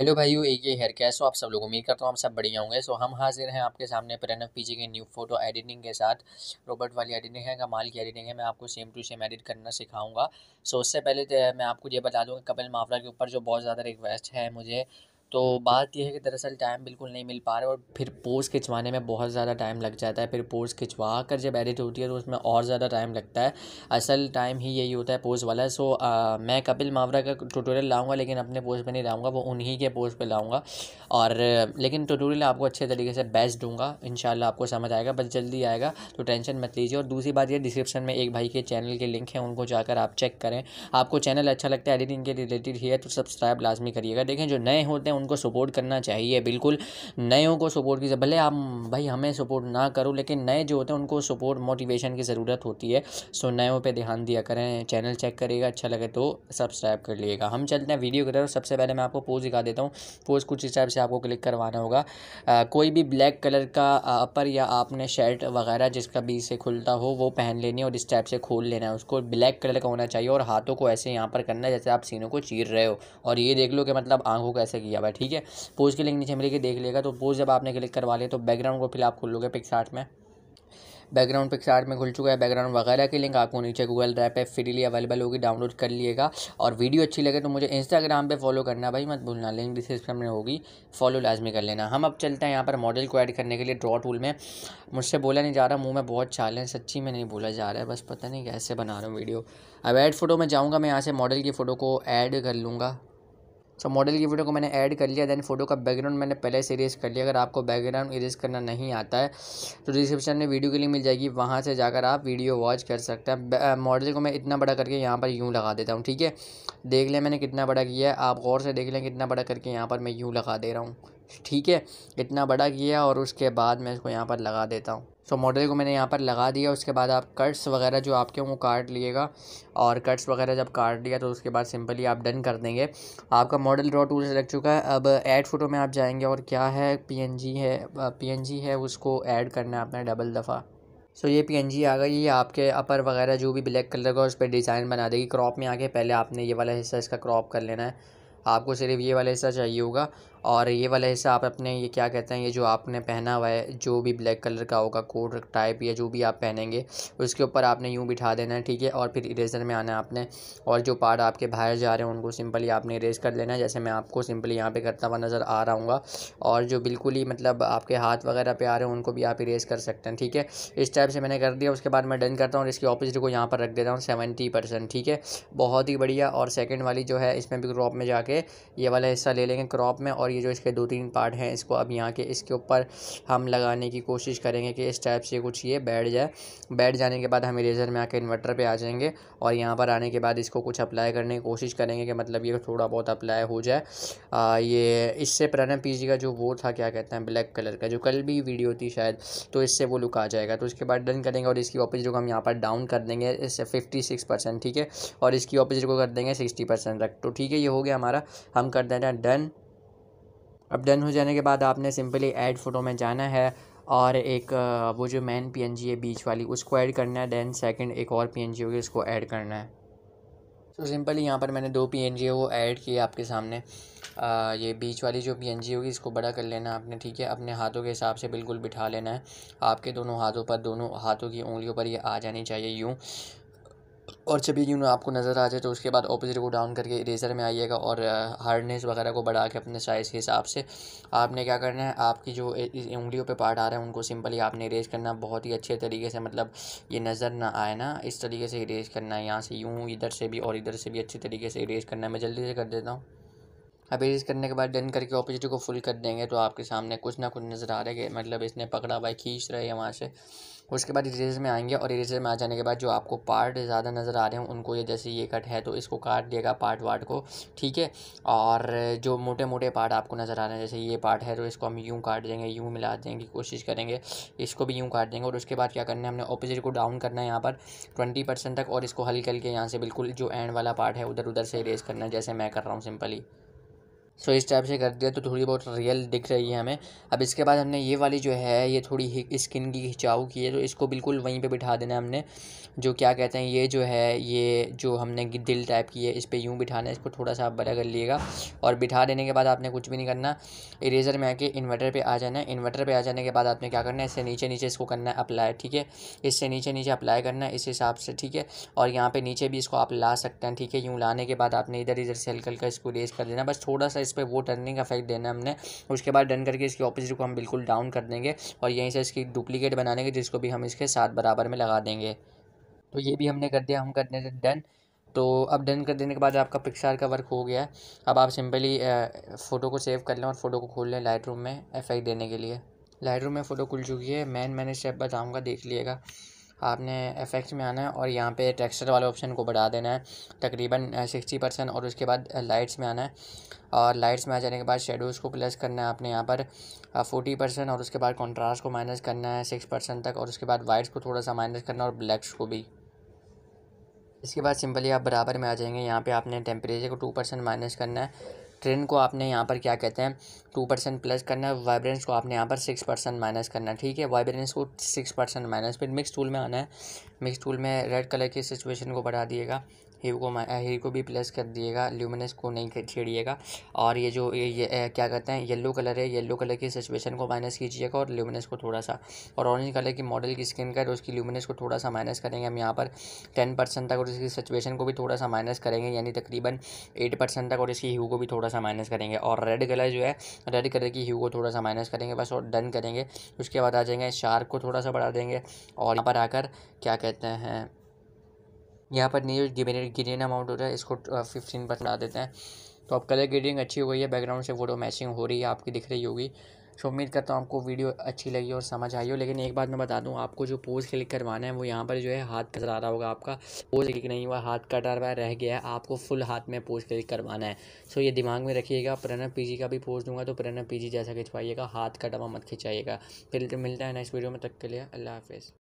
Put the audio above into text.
hello एक ये hair कैसे हो आप सब लोग उम्मीद करता हूँ आप सब बढ़िया होंगे सो हम हाजिर हैं आपके सामने प्रणव पीजी के न्यू फोटो एडिटिंग के साथ रोबोट वाली एडिटिंग है कमाल की एडिटिंग है मैं आपको सेम टू सेम एडिट करना सिखाऊंगा सो उससे पहले मैं आपको ये बता दूँ कपिल मावरा के ऊपर जो बहुत ज़्यादा रिक्वेस्ट है मुझे तो बात यह है कि दरअसल टाइम बिल्कुल नहीं मिल पा रहा है और फिर पोज खिंचवाने में बहुत ज़्यादा टाइम लग जाता है फिर पोस्ट खिंचवा कर जब एडिट होती है तो उसमें और ज़्यादा टाइम लगता है असल टाइम ही यही होता है पोज वाला सो आ, मैं कपिल मावरा का ट्यूटोरियल लाऊंगा लेकिन अपने पोज पे नहीं लाऊंगा वो उन्हीं के पोज पर लाऊंगा और लेकिन ट्यूटोरियल आपको अच्छे तरीके से बेस्ट दूंगा इन आपको समझ आएगा बस जल्दी आएगा तो टेंशन मत लीजिए और दूसरी बात यह डिस्क्रिप्शन में एक भाई के चैनल के लिंक है उनको जाकर आप चेक करें आपको चैनल अच्छा लगता है एडिटिंग के रिलेटेड ही है तो सब्सक्राइब लाजमी करिएगा देखें जो नए होते हैं उनको सपोर्ट करना चाहिए बिल्कुल नयों को सपोर्ट की भले आप भाई हमें सपोर्ट ना करो लेकिन नए जो होते हैं उनको सपोर्ट मोटिवेशन की ज़रूरत होती है सो नयों पर ध्यान दिया करें चैनल चेक करिएगा अच्छा लगे तो सब्सक्राइब कर लीजिएगा हम चलते हैं वीडियो की तरफ सबसे पहले मैं आपको पोज दिखा देता हूँ पोज कुछ हिसाब से आपको क्लिक करवाना होगा कोई भी ब्लैक कलर का अपर या आपने शर्ट वगैरह जिसका बीच से खुलता हो वो पहन लेनी है और इस टाइप से खोल लेना है उसको ब्लैक कलर का होना चाहिए और हाथों को ऐसे यहाँ पर करना है जैसे आप सीनों को चीर रहे हो और ये देख लो कि मतलब आंखों को ऐसे किया भाई है ठीक है पोज के लिंक नीचे मिलेगी देख लेगा तो पोज जब आपने क्लिक करवा लिया तो बैकग्राउंड को फिर आप खोल लोगे पिक्सार्ट में बैकग्राउंड पिक्सार्ट में खुल चुका है बैकग्राउंड वगैरह की लिंक आपको नीचे गूगल ड्राइव पे फ्रीली अवेलेबल होगी डाउनलोड कर लिएगा और वीडियो अच्छी लगे तो मुझे इंस्टाग्राम पे फॉलो करना भाई मत भूलना लिंक डिस्क्रिप्शन में होगी फॉलो लाजमी कर लेना हम अब चलते हैं यहाँ पर मॉडल को ऐड करने के लिए ड्रॉ टूल में मुझसे बोला नहीं जा रहा मुँह में बहुत चाल है सच्ची में नहीं बोला जा रहा है बस पता नहीं कैसे बना रहा हूँ वीडियो अब ऐड फोटो में जाऊँगा मैं यहाँ से मॉडल की फ़ोटो को ऐड कर लूँगा सो मॉडल की वीडियो को मैंने ऐड कर लिया देन फोटो का बैकग्राउंड मैंने पहले से इरेज कर लिया अगर आपको बैकग्राउंड इरेज करना नहीं आता है तो डिस्क्रिप्शन में वीडियो के लिए मिल जाएगी वहाँ से जाकर आप वीडियो वॉच कर सकते हैं मॉडल uh, को मैं इतना बड़ा करके यहाँ पर यूँ लगा देता हूँ ठीक है देख लें मैंने कितना बड़ा किया है आप गौर से देख लें कितना बड़ा करके यहाँ पर मैं यूँ लगा दे रहा हूँ ठीक है इतना बड़ा किया और उसके बाद मैं इसको यहाँ पर लगा देता हूँ सो so, मॉडल को मैंने यहाँ पर लगा दिया उसके बाद आप कट्स वगैरह जो आपके वो काट लिएगा और कट्स वगैरह जब काट लिया तो उसके बाद सिंपली आप डन कर देंगे आपका मॉडल रॉ टूल लग चुका है अब ऐड फ़ोटो में आप जाएंगे और क्या है पीएनजी है पीएनजी है उसको ऐड करना है आपने डबल दफ़ा सो so, ये पीएनजी आ गई है आपके अपर वगैरह जो भी ब्लैक कलर का उस पर डिज़ाइन बना देगी क्रॉप में आके पहले आपने ये वाला हिस्सा इसका क्रॉप कर लेना है आपको सिर्फ ये वाला हिस्सा चाहिए होगा और ये वाला हिस्सा आप अपने ये क्या कहते हैं ये जो आपने पहना हुआ है जो भी ब्लैक कलर का होगा कोट टाइप या जो भी आप पहनेंगे उसके ऊपर आपने यूँ बिठा देना है ठीक है और फिर इरेजर में आना है आपने और जो पार्ट आपके बाहर जा रहे हैं उनको सिंपली आपने इरेज कर लेना है जैसे मैं आपको सिंपली यहाँ पर करता हुआ नज़र आ रहा हूँ और जो बिल्कुल ही मतलब आपके हाथ वगैरह पे आ रहे हैं उनको भी आप इरेज कर सकते हैं ठीक है इस टाइप से मैंने कर दिया उसके बाद मैं डन करता हूँ और इसके ऑपोजिट को यहाँ पर रख देता हूँ सेवेंटी परसेंट ठीक है बहुत ही बढ़िया और सेकेंड वाली जो है इसमें भी क्रॉप में जाके ये वाला हिस्सा ले लेंगे क्रॉप में और और ये जो इसके दो तीन पार्ट हैं इसको अब यहाँ के इसके ऊपर हम लगाने की कोशिश करेंगे कि इस टाइप से कुछ ये बैठ जाए बैठ जाने के बाद हम इरेजर में आके इन्वर्टर पर आ जाएंगे और यहाँ पर आने के बाद इसको कुछ अप्लाई करने की कोशिश करेंगे कि मतलब ये थोड़ा बहुत अप्लाई हो जाए आ, ये इससे प्रणब पी का जो वो था क्या कहते हैं ब्लैक कलर का जो कल भी वीडियो थी शायद तो इससे वो लुक आ जाएगा तो उसके बाद डन करेंगे और इसकी ऑपोजिट को हम यहाँ पर डाउन कर देंगे इससे फिफ्टी सिक्स परसेंट ठीक है और इसकी ऑपोजिट को कर देंगे सिक्सटी परसेंट तक तो ठीक है ये हो गया हमारा हम कर देते हैं डन अब डन हो जाने के बाद आपने सिंपली ऐड फ़ोटो में जाना है और एक वो जो मेन पी है बीच वाली उसको ऐड करना है देन सेकंड एक और जी होगी उसको ऐड करना है तो सिंपली यहाँ पर मैंने दो पीएनजी है वो ऐड किए आपके सामने आ, ये बीच वाली जो जी होगी इसको बड़ा कर लेना आपने ठीक है अपने हाथों के हिसाब से बिल्कुल बिठा लेना है आपके दोनों हाथों पर दोनों हाथों की उंगलियों पर ये आ जानी चाहिए यूँ और छवि यूँ आपको नज़र आ जाए तो उसके बाद ऑपोजिट को डाउन करके इरेज़र में आइएगा और हार्डनेस वगैरह को बढ़ा के अपने साइज़ के हिसाब से आपने क्या करना है आपकी जो उंगलियों पे पार्ट आ रहे हैं उनको सिंपली आपने इरेज करना बहुत ही अच्छे तरीके से मतलब ये नज़र ना आए ना इस तरीके से इरेज करना है यहाँ से यूँ इधर से भी और इधर से भी अच्छे तरीके से इरेज करना है मैं जल्दी से कर देता हूँ अब इरेज करने के बाद डन करके ऑपोजिट को फुल कर देंगे तो आपके सामने कुछ ना कुछ नज़र आ रहे मतलब इसने पकड़ा हुआ खींच रहे हैं वहाँ से उसके बाद इरेजर में आएंगे और इरेजर में आ जाने के बाद जो आपको पार्ट ज़्यादा नज़र आ रहे हैं उनको ये जैसे ये कट है तो इसको काट देगा पार्ट वार्ट को ठीक है और जो मोटे मोटे पार्ट आपको नज़र आ रहे हैं जैसे ये पार्ट है तो इसको हम यूँ काट देंगे यूँ मिला देंगे कोशिश करेंगे इसको भी यूँ काट देंगे और उसके बाद क्या करना है हमने ऑपोजिट को डाउन करना है यहाँ पर ट्वेंटी तक और इसको हल करके यहाँ से बिल्कुल जो एंड वाला पार्ट है उधर उधर से इरेज करना है जैसे मैं कर रहा हूँ सिंपली सो इस टाइप से कर दिया तो थोड़ी बहुत रियल दिख रही है हमें अब इसके बाद हमने ये वाली जो है ये थोड़ी स्किन की खिंचाऊ की है तो इसको बिल्कुल वहीं पे बिठा देना है हमने जो क्या कहते हैं ये जो है ये जो हमने दिल टाइप की है इस पर यूँ बिठाना है इसको थोड़ा सा आप बड़ा कर लीजिएगा और बिठा देने के बाद आपने कुछ भी नहीं करना इरेजर में आके इन्वर्टर पर आ जाना है इन्वर्टर पर आ जाने के बाद आपने क्या करना है इससे नीचे नीचे इसको करना है अप्लाई ठीक है इससे नीचे नीचे अप्लाई करना है इस हिसाब से ठीक है और यहाँ पर नीचे भी इसको आप ला सकते हैं ठीक है यूँ लाने के बाद आपने इधर इधर से हल्का हल्का इसको रेज कर देना बस थोड़ा सा इस पर वो टर्निंग अफेक्ट देना हमने उसके बाद डन करके इसकी ऑपोजिट को हम बिल्कुल डाउन कर देंगे और यहीं से इसकी डुप्लीकेट बना देंगे जिसको भी हम इसके साथ बराबर में लगा देंगे तो ये भी हमने कर दिया हम कर देते डन तो अब डन कर देने के बाद आपका पिक्सार का वर्क हो गया अब आप सिंपली फ़ोटो को सेव कर लें और फ़ोटो को खोल लें लाइट में इफेक्ट देने के लिए लाइट में फ़ोटो खुल चुकी है मैन मैंने स्टेप बताऊँगा देख लिएगा आपने इफेक्ट में आना है और यहाँ पे टेक्सचर वाले ऑप्शन को बढ़ा देना है तकरीबन सिक्सटी परसेंट और उसके बाद लाइट्स में आना है और लाइट्स में आ जाने के बाद शेडोज़ को प्लस करना है आपने यहाँ पर फोर्टी परसेंट और उसके बाद कॉन्ट्रास्ट को माइनस करना है सिक्स परसेंट तक और उसके बाद वाइट्स को थोड़ा सा माइनस करना और ब्लैक्स को भी इसके बाद सिंपली आप बराबर में आ जाएंगे यहाँ पर आपने टेम्परेचर को टू परसेंट माइनस करना है ट्रेन को आपने यहाँ पर क्या कहते हैं टू परसेंट प्लस करना है वाइब्रेंस को आपने यहाँ पर सिक्स परसेंट माइनस करना है ठीक है वाइब्रेंस को सिक्स परसेंट माइनस फिर मिक्स टूल में आना है मिक्स टूल में रेड कलर की सिचुएशन को बढ़ा दिएगा हीरो को हीरो को भी प्लस कर दिएगा ल्यूमिनस को नहीं छेड़िएगा और ये जो ये, ये क्या कहते हैं येलो कलर है येलो कलर की सिचुएशन को माइनस कीजिएगा और ल्यूमिनस को थोड़ा सा और ऑरेंज कलर की मॉडल की स्किन का उसकी ल्यूमिनस को थोड़ा सा माइनस करेंगे हम यहाँ पर टेन परसेंट तक और इसकी सिचुएशन को भी थोड़ा सा माइनस करेंगे यानी तकरीबन एट परसेंट तक और इसकी ह्यू को भी थोड़ा सा माइनस करेंगे और रेड कलर जो है रेड कलर की ह्यू को थोड़ा सा माइनस करेंगे बस और डन करेंगे उसके बाद आ जाएंगे शार्क को थोड़ा सा बढ़ा देंगे और यहाँ पर आकर क्या कहते हैं यहाँ पर न्यू ग्रीन अमाउंट हो रहा है इसको फिफ्टीन परसेंट आ देते हैं तो अब कलर ग्रेडिंग अच्छी हो गई है बैकग्राउंड से फोटो मैचिंग हो रही है आपकी दिख रही होगी सो तो उम्मीद करता हूँ आपको वीडियो अच्छी लगी और समझ आई हो लेकिन एक बात मैं बता दूँ आपको जो पोज क्लिक करवाना है वो यहाँ पर जो है हाथ नजर आ रहा होगा आपका पोज क्लिक नहीं हुआ हाथ कटा रहा रह गया है आपको फुल हाथ में पोज क्लिक करवाना है सो ये दिमाग में रखिएगा प्रणब पीजी का भी पोज दूंगा तो प्रणब पीजी जैसा खिंचवाइएगा हाथ कटवा मत खिंचाइएगा फिर मिलता है नेक्स्ट वीडियो में तक के लिए अल्लाह हाफिज़